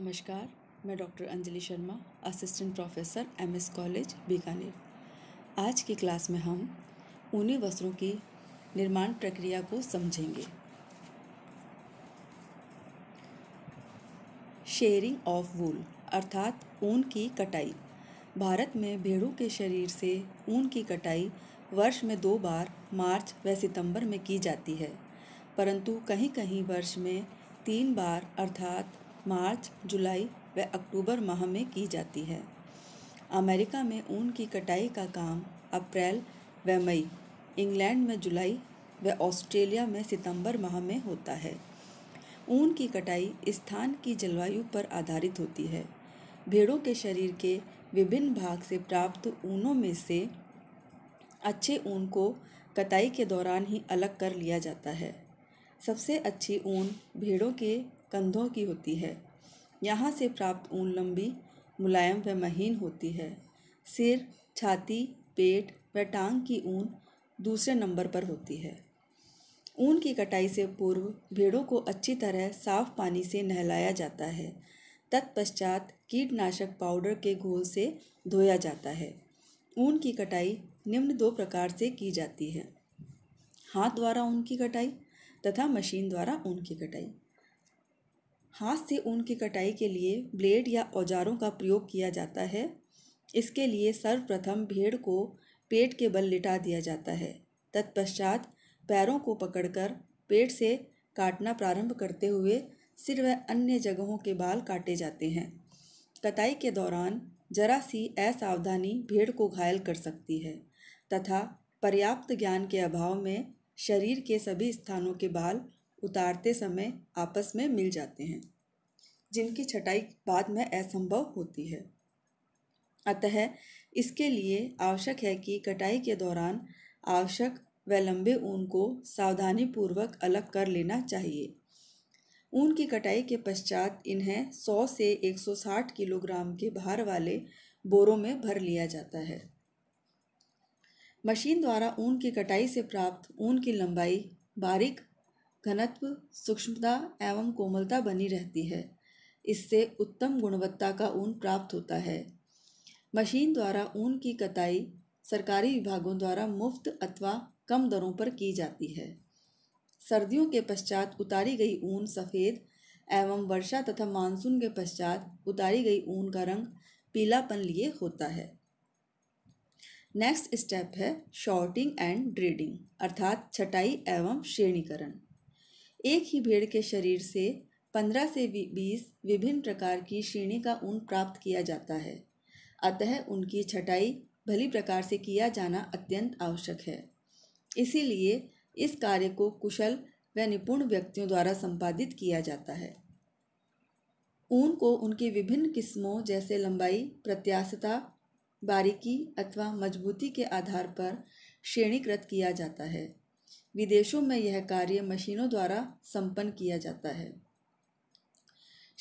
नमस्कार मैं doctor Anjali Sharma assistant professor M S college Bikaner आज की क्लास में हम ऊनी वस्त्रों की निर्माण प्रक्रिया को समझेंगे शेयरिंग ऑफ वूल अर्थात ऊन की कटाई भारत में भेड़ों के शरीर से ऊन की कटाई वर्ष में दो बार मार्च व सितंबर में की जाती है परंतु कहीं कहीं वर्ष में तीन बार अर्थात मार्च जुलाई व अक्टूबर माह में की जाती है अमेरिका में ऊन की कटाई का काम अप्रैल व मई इंग्लैंड में जुलाई व ऑस्ट्रेलिया में सितंबर माह में होता है ऊन की कटाई स्थान की जलवायु पर आधारित होती है भेड़ों के शरीर के विभिन्न भाग से प्राप्त ऊनों में से अच्छे ऊन को कटाई के दौरान ही अलग कर लिया जाता है सबसे अच्छी ऊन भेड़ों के कंधों की होती है यहाँ से प्राप्त ऊन लंबी मुलायम व महीन होती है सिर छाती पेट व टांग की ऊन दूसरे नंबर पर होती है ऊन की कटाई से पूर्व भेड़ों को अच्छी तरह साफ पानी से नहलाया जाता है तत्पश्चात कीटनाशक पाउडर के घोल से धोया जाता है ऊन की कटाई निम्न दो प्रकार से की जाती है हाथ द्वारा ऊन की कटाई तथा मशीन द्वारा ऊन की कटाई हाथ से ऊन की कटाई के लिए ब्लेड या औजारों का प्रयोग किया जाता है इसके लिए सर्वप्रथम भेड़ को पेट के बल लिटा दिया जाता है तत्पश्चात पैरों को पकड़कर पेट से काटना प्रारंभ करते हुए सिर व अन्य जगहों के बाल काटे जाते हैं कटाई के दौरान जरा सी असावधानी भेड़ को घायल कर सकती है तथा पर्याप्त ज्ञान के अभाव में शरीर के सभी स्थानों के बाल उतारते समय आपस में मिल जाते हैं जिनकी छटाई बाद में असंभव होती है अतः इसके लिए आवश्यक है कि कटाई के दौरान आवश्यक व लंबे ऊन को सावधानीपूर्वक अलग कर लेना चाहिए ऊन की कटाई के पश्चात इन्हें 100 से 160 किलोग्राम के भार वाले बोरों में भर लिया जाता है मशीन द्वारा ऊन की कटाई से प्राप्त ऊन की लंबाई बारीक घनत्व सूक्ष्मता एवं कोमलता बनी रहती है इससे उत्तम गुणवत्ता का ऊन प्राप्त होता है मशीन द्वारा ऊन की कताई सरकारी विभागों द्वारा मुफ्त अथवा कम दरों पर की जाती है सर्दियों के पश्चात उतारी गई ऊन सफ़ेद एवं वर्षा तथा मानसून के पश्चात उतारी गई ऊन का रंग पीलापन लिए होता है नेक्स्ट स्टेप है शॉर्टिंग एंड ड्रेडिंग अर्थात छटाई एवं श्रेणीकरण एक ही भेड़ के शरीर से पंद्रह से बीस विभिन्न प्रकार की श्रेणी का ऊन प्राप्त किया जाता है अतः उनकी छटाई भली प्रकार से किया जाना अत्यंत आवश्यक है इसीलिए इस कार्य को कुशल व निपुण व्यक्तियों द्वारा संपादित किया जाता है ऊन को उनकी विभिन्न किस्मों जैसे लंबाई प्रत्याशता बारीकी अथवा मजबूती के आधार पर श्रेणीकृत किया जाता है विदेशों में यह कार्य मशीनों द्वारा संपन्न किया जाता है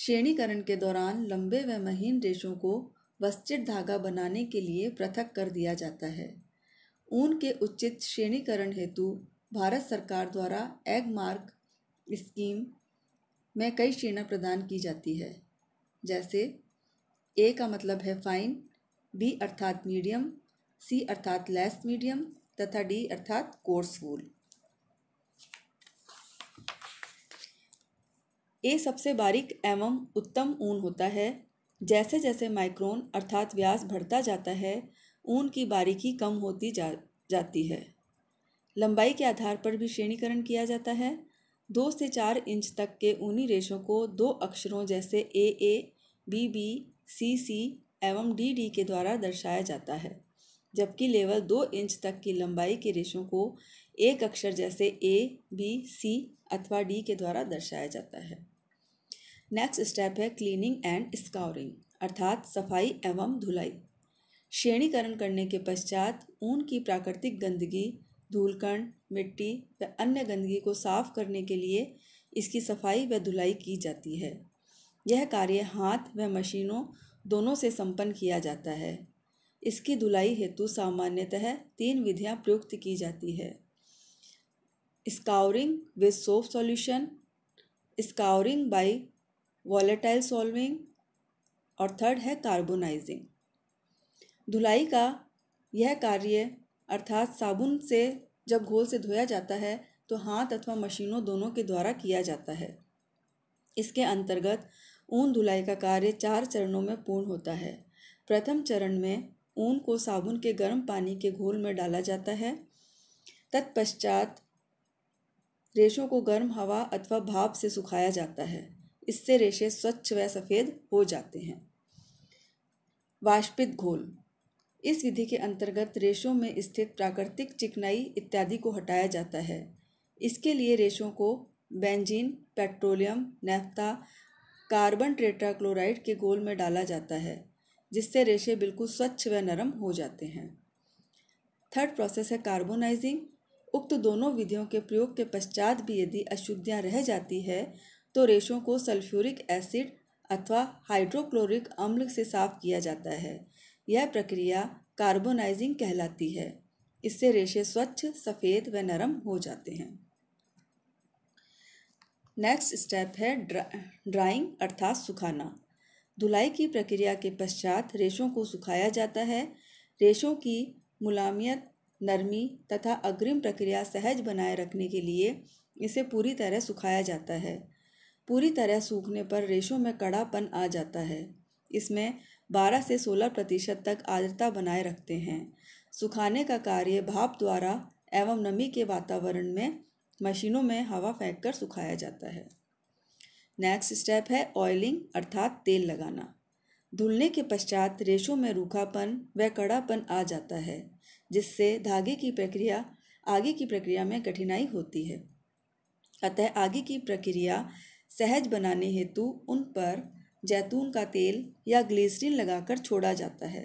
श्रेणीकरण के दौरान लंबे व महीन रेशों को वस्चित धागा बनाने के लिए पृथक कर दिया जाता है ऊन के उचित श्रेणीकरण हेतु भारत सरकार द्वारा एग मार्क स्कीम में कई श्रेणियाँ प्रदान की जाती है जैसे ए का मतलब है फाइन बी अर्थात मीडियम सी अर्थात लेस मीडियम तथा डी अर्थात कोर्स वूल ये सबसे बारीक एवं उत्तम ऊन होता है जैसे जैसे माइक्रोन अर्थात व्यास बढ़ता जाता है ऊन की बारीकी कम होती जा जाती है लंबाई के आधार पर भी श्रेणीकरण किया जाता है दो से चार इंच तक के ऊनी रेशों को दो अक्षरों जैसे ए ए बी बी सी सी एवं डी डी के द्वारा दर्शाया जाता है जबकि लेवल दो इंच तक की लंबाई के रेशों को एक अक्षर जैसे ए बी सी अथवा डी के द्वारा दर्शाया जाता है नेक्स्ट स्टेप है क्लीनिंग एंड स्काउरिंग अर्थात सफाई एवं धुलाई श्रेणीकरण करने के पश्चात ऊन की प्राकृतिक गंदगी धूलकण मिट्टी व अन्य गंदगी को साफ करने के लिए इसकी सफाई व धुलाई की जाती है यह कार्य हाथ व मशीनों दोनों से संपन्न किया जाता है इसकी धुलाई हेतु सामान्यतः तीन विधियां प्रयुक्त की जाती है scouring with soap solution scouring by volatile solving और थर्ड है कार्बोनाइजिंग धुलाई का यह कार्य अर्थात साबुन से जब घोल से धोया जाता है तो हाथ अथवा मशीनों दोनों के द्वारा किया जाता है इसके अंतर्गत ऊन धुलाई का कार्य चार चरणों में पूर्ण होता है प्रथम चरण में ऊन को साबुन के गर्म पानी के घोल में डाला जाता है तत्पश्चात रेशों को गर्म हवा अथवा भाप से सुखाया जाता है इससे रेशे स्वच्छ व सफ़ेद हो जाते हैं वाष्पित घोल इस विधि के अंतर्गत रेशों में स्थित प्राकृतिक चिकनाई इत्यादि को हटाया जाता है इसके लिए रेशों को benzene petroleum naphtha carbon tetrachloride के घोल में डाला जाता है जिससे रेशे बिल्कुल स्वच्छ व नरम हो जाते हैं थर्ड प्रोसेस है कार्बोनाइजिंग उक्त दोनों विधियों के प्रयोग के पश्चात भी यदि अशुद्धियाँ रह जाती है तो रेशों को सल्फ्यूरिक एसिड अथवा हाइड्रोक्लोरिक अम्ल से साफ किया जाता है यह प्रक्रिया कार्बोनाइजिंग कहलाती है इससे रेशे स्वच्छ सफ़ेद व नरम हो जाते हैं नेक्स्ट स्टेप है ड्रा, ड्राइंग अर्थात सुखाना धुलाई की प्रक्रिया के पश्चात रेशों को सुखाया जाता है रेशों की मुलामियत नरमी तथा अग्रिम प्रक्रिया सहज बनाए रखने के लिए इसे पूरी तरह सुखाया जाता है पूरी तरह सूखने पर रेशों में कड़ापन आ जाता है इसमें 12 से 16 प्रतिशत तक आर्द्रता बनाए रखते हैं सुखाने का कार्य भाप द्वारा एवं नमी के वातावरण में मशीनों में हवा फेंक कर सुखाया जाता है नेक्स्ट स्टेप है ऑयलिंग अर्थात तेल लगाना धुलने के पश्चात रेशों में रूखापन व कड़ापन आ जाता है जिससे धागे की प्रक्रिया आगे की प्रक्रिया में कठिनाई होती है अतः आगे की प्रक्रिया सहज बनाने हेतु उन पर जैतून का तेल या ग्लिसरीन लगाकर छोड़ा जाता है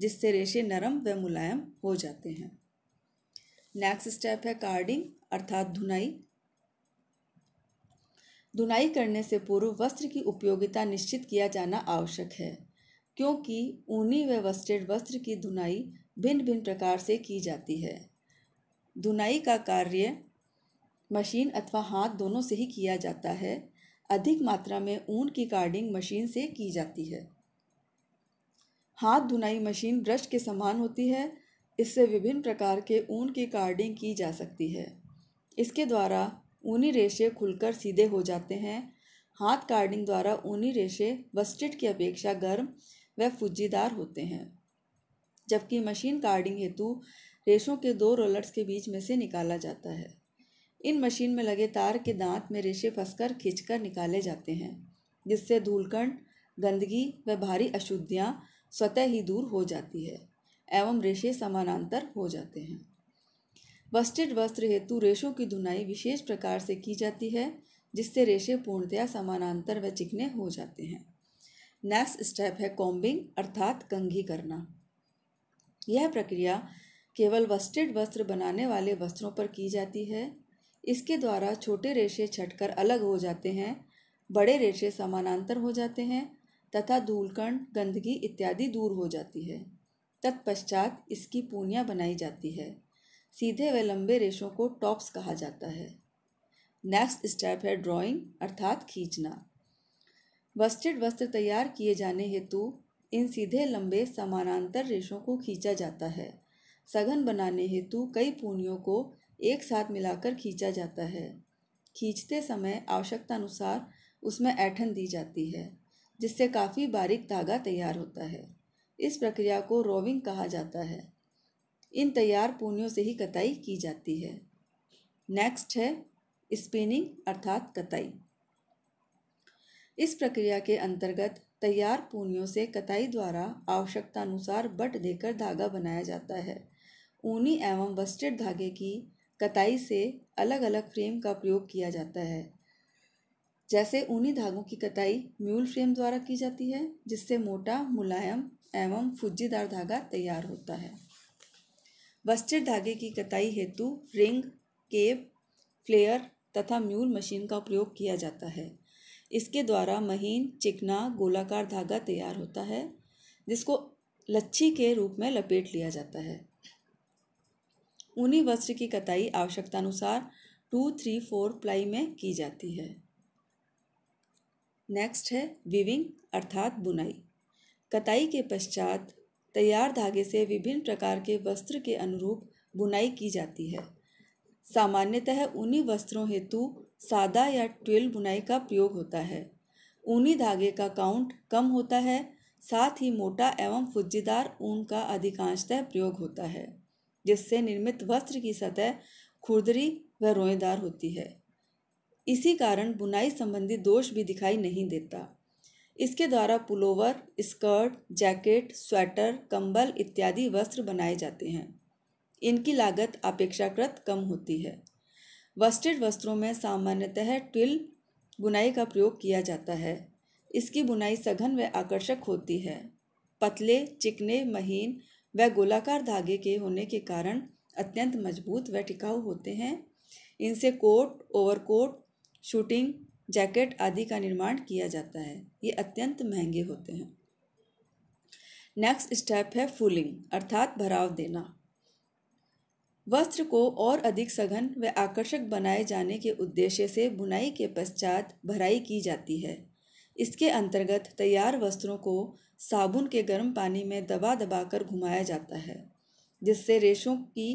जिससे रेशे नरम व मुलायम हो जाते हैं नेक्स्ट स्टेप है कार्डिंग अर्थात धुनाई धुनाई करने से पूर्व वस्त्र की उपयोगिता निश्चित किया जाना आवश्यक है क्योंकि ऊनी व वस्टेड वस्त्र की धुनाई भिन्न भिन्न प्रकार से की जाती है धुनाई का कार्य मशीन अथवा हाथ दोनों से ही किया जाता है अधिक मात्रा में ऊन की कार्डिंग मशीन से की जाती है हाथ धुनाई मशीन ब्रश के समान होती है इससे विभिन्न प्रकार के ऊन की कार्डिंग की जा सकती है इसके द्वारा ऊनी रेशे खुलकर सीधे हो जाते हैं हाथ कार्डिंग द्वारा ऊनी रेशे बस्टिट की अपेक्षा गर्म व फुज्जीदार होते हैं जबकि मशीन कार्डिंग हेतु रेशों के दो रोलर्स के बीच में से निकाला जाता है इन मशीन में लगे तार के दांत में रेशे फंसकर खींचकर निकाले जाते हैं जिससे धूलकण गंदगी व भारी अशुद्धियाँ स्वतः ही दूर हो जाती है एवं रेशे समानांतर हो जाते हैं वस्टेड वस्त्र हेतु रेशों की धुनाई विशेष प्रकार से की जाती है जिससे रेशे पूर्णतया समानांतर व चिकने हो जाते हैं नेक्स्ट स्टेप है कॉम्बिंग अर्थात कंघी करना यह प्रक्रिया केवल वस्टेड वस्त्र बनाने वाले वस्त्रों पर की जाती है इसके द्वारा छोटे रेशे छटकर अलग हो जाते हैं बड़े रेशे समानांतर हो जाते हैं तथा धूलकण गंदगी इत्यादि दूर हो जाती है तत्पश्चात इसकी पूनियाँ बनाई जाती है सीधे व लंबे रेशों को टॉप्स कहा जाता है नेक्स्ट स्टेप है ड्राइंग अर्थात खींचना बस्टेड वस्त्र तैयार किए जाने हेतु इन सीधे लंबे समानांतर रेशों को खींचा जाता है सघन बनाने हेतु कई पूनियों को एक साथ मिलाकर खींचा जाता है खींचते समय आवश्यकता अनुसार उसमें ऐठन दी जाती है जिससे काफ़ी बारीक धागा तैयार होता है इस प्रक्रिया को रोविंग कहा जाता है इन तैयार पूनियों से ही कताई की जाती है नेक्स्ट है स्पिनिंग अर्थात कताई इस प्रक्रिया के अंतर्गत तैयार पूनियों से कताई द्वारा आवश्यकतानुसार बट देकर धागा बनाया जाता है ऊनी एवं वस्टेड धागे की कताई से अलग अलग फ्रेम का प्रयोग किया जाता है जैसे ऊनी धागों की कताई म्यूल फ्रेम द्वारा की जाती है जिससे मोटा मुलायम एवं फुज्जीदार धागा तैयार होता है वस्त्र धागे की कताई हेतु रिंग केब फ्लेयर तथा म्यूल मशीन का प्रयोग किया जाता है इसके द्वारा महीन चिकना गोलाकार धागा तैयार होता है जिसको लच्छी के रूप में लपेट लिया जाता है ऊनी वस्त्र की कताई आवश्यकतानुसार टू थ्री फोर प्लाई में की जाती है नेक्स्ट है विविंग अर्थात बुनाई कताई के पश्चात तैयार धागे से विभिन्न प्रकार के वस्त्र के अनुरूप बुनाई की जाती है सामान्यतः ऊनी वस्त्रों हेतु सादा या ट्विल बुनाई का प्रयोग होता है ऊनी धागे का काउंट कम होता है साथ ही मोटा एवं फुज्जीदार ऊन का अधिकांशतः प्रयोग होता है जिससे निर्मित वस्त्र की सतह खुरदरी व रोएदार होती है इसी कारण बुनाई संबंधी दोष भी दिखाई नहीं देता इसके द्वारा पुलोवर स्कर्ट जैकेट स्वेटर कंबल इत्यादि वस्त्र बनाए जाते हैं इनकी लागत अपेक्षाकृत कम होती है वस्टेड वस्त्रों में सामान्यतः ट्विल बुनाई का प्रयोग किया जाता है इसकी बुनाई सघन व आकर्षक होती है पतले चिकने महीन वह गोलाकार धागे के होने के कारण अत्यंत मजबूत व टिकाऊ होते हैं इनसे कोट ओवरकोट शूटिंग जैकेट आदि का निर्माण किया जाता है ये अत्यंत महंगे होते हैं नेक्स्ट स्टेप है फूलिंग अर्थात भराव देना वस्त्र को और अधिक सघन व आकर्षक बनाए जाने के उद्देश्य से बुनाई के पश्चात भराई की जाती है इसके अंतर्गत तैयार वस्त्रों को साबुन के गर्म पानी में दबा दबा कर घुमाया जाता है जिससे रेशों की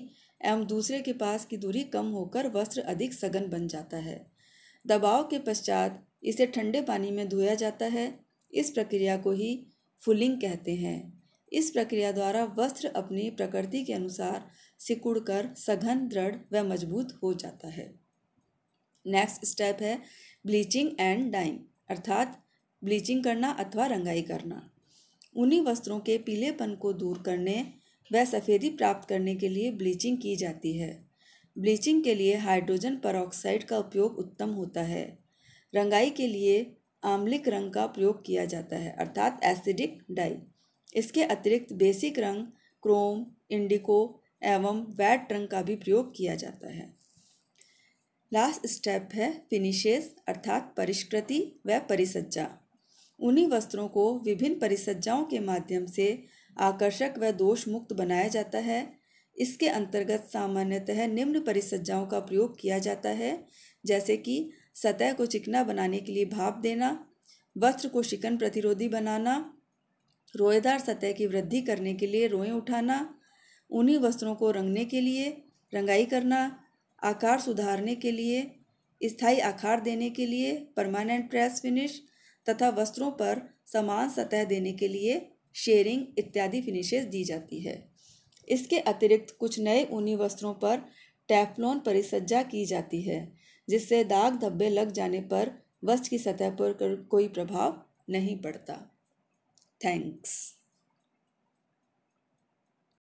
एवं दूसरे के पास की दूरी कम होकर वस्त्र अधिक सघन बन जाता है दबाव के पश्चात इसे ठंडे पानी में धोया जाता है इस प्रक्रिया को ही फुलिंग कहते हैं इस प्रक्रिया द्वारा वस्त्र अपनी प्रकृति के अनुसार सिकुड़ कर सघन दृढ़ व मजबूत हो जाता है नेक्स्ट स्टेप है ब्लीचिंग एंड डाइंग अर्थात ब्लीचिंग करना अथवा रंगाई करना उन्हीं वस्त्रों के पीलेपन को दूर करने व सफ़ेदी प्राप्त करने के लिए ब्लीचिंग की जाती है ब्लीचिंग के लिए हाइड्रोजन परऑक्साइड का उपयोग उत्तम होता है रंगाई के लिए आम्लिक रंग का प्रयोग किया जाता है अर्थात एसिडिक डाई इसके अतिरिक्त बेसिक रंग क्रोम इंडिको एवं वैट रंग का भी प्रयोग किया जाता है लास्ट स्टेप है फिनिशेस अर्थात परिष्कृति व परिसज्जा उन्हीं वस्त्रों को विभिन्न परिसज्जाओं के माध्यम से आकर्षक व दोष मुक्त बनाया जाता है इसके अंतर्गत सामान्यतः निम्न परिसज्जाओं का प्रयोग किया जाता है जैसे कि सतह को चिकना बनाने के लिए भाप देना वस्त्र को शिकन प्रतिरोधी बनाना रोएदार सतह की वृद्धि करने के लिए रोएं उठाना उन्हीं वस्त्रों को रंगने के लिए रंगाई करना आकार सुधारने के लिए स्थायी आकार देने के लिए परमानेंट प्रेस फिनिश तथा वस्त्रों पर समान सतह देने के लिए शेयरिंग इत्यादि फिनिशेस दी जाती है इसके अतिरिक्त कुछ नए ऊनी वस्त्रों पर टैफलोन परिसज्जा की जाती है जिससे दाग धब्बे लग जाने पर वस्त्र की सतह पर कोई प्रभाव नहीं पड़ता थैंक्स